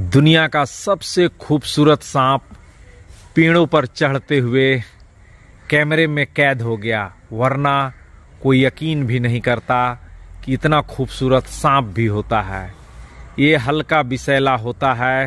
दुनिया का सबसे खूबसूरत सांप पेड़ों पर चढ़ते हुए कैमरे में कैद हो गया वरना कोई यकीन भी नहीं करता कि इतना खूबसूरत सांप भी होता है ये हल्का विषैला होता है